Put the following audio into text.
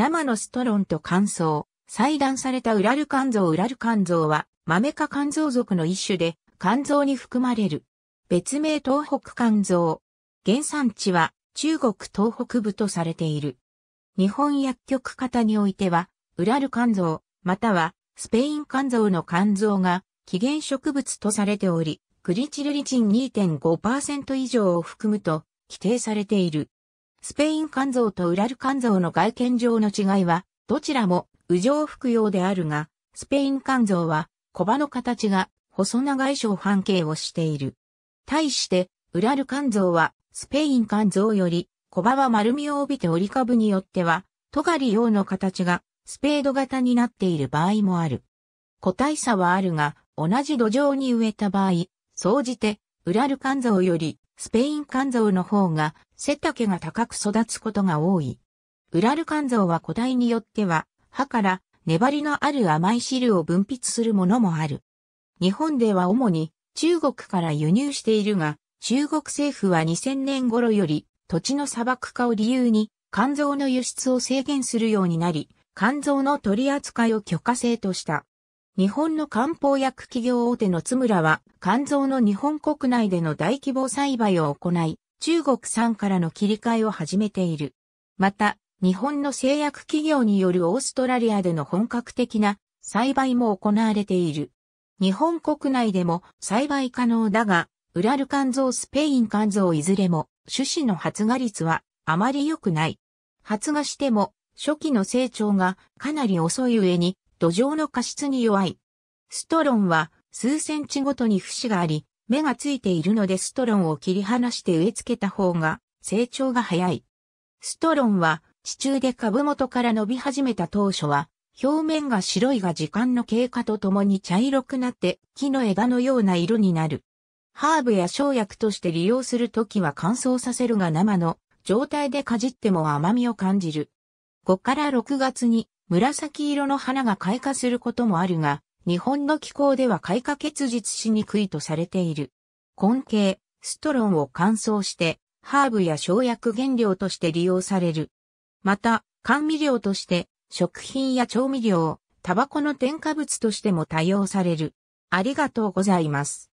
生のストロンと乾燥、裁断されたウラル肝臓ウラル肝臓は、マメ科肝臓属の一種で、肝臓に含まれる。別名東北肝臓。原産地は中国東北部とされている。日本薬局方においては、ウラル肝臓、またはスペイン肝臓の肝臓が起源植物とされており、グリチルリチン2.5%以上を含むと規定されている。スペイン肝臓とウラル肝臓の外見上の違いは、どちらも、右上服用であるが、スペイン肝臓は、小葉の形が、細長い小半径をしている。対して、ウラル肝臓は、スペイン肝臓より、小葉は丸みを帯びて折り株によっては、トガリ用の形が、スペード型になっている場合もある。個体差はあるが、同じ土壌に植えた場合、総じて、ウラル肝臓よりスペイン肝臓の方が背丈が高く育つことが多い。ウラル肝臓は個体によっては、歯から粘りのある甘い汁を分泌するものもある。日本では主に中国から輸入しているが、中国政府は2000年頃より土地の砂漠化を理由に肝臓の輸出を制限するようになり、肝臓の取り扱いを許可制とした。日本の漢方薬企業大手の津村は、肝臓の日本国内での大規模栽培を行い、中国産からの切り替えを始めている。また、日本の製薬企業によるオーストラリアでの本格的な栽培も行われている。日本国内でも栽培可能だが、ウラル肝臓スペイン肝臓いずれも種子の発芽率はあまり良くない。発芽しても初期の成長がかなり遅い上に土壌の過失に弱い。ストロンは数センチごとに節があり、芽がついているのでストロンを切り離して植え付けた方が成長が早い。ストロンは地中で株元から伸び始めた当初は表面が白いが時間の経過とともに茶色くなって木の枝のような色になる。ハーブや生薬として利用するときは乾燥させるが生の状態でかじっても甘みを感じる。5から6月に紫色の花が開花することもあるが、日本の気候では開花結実しにくいとされている。根茎、ストロンを乾燥して、ハーブや生薬原料として利用される。また、甘味料として、食品や調味料、タバコの添加物としても多用される。ありがとうございます。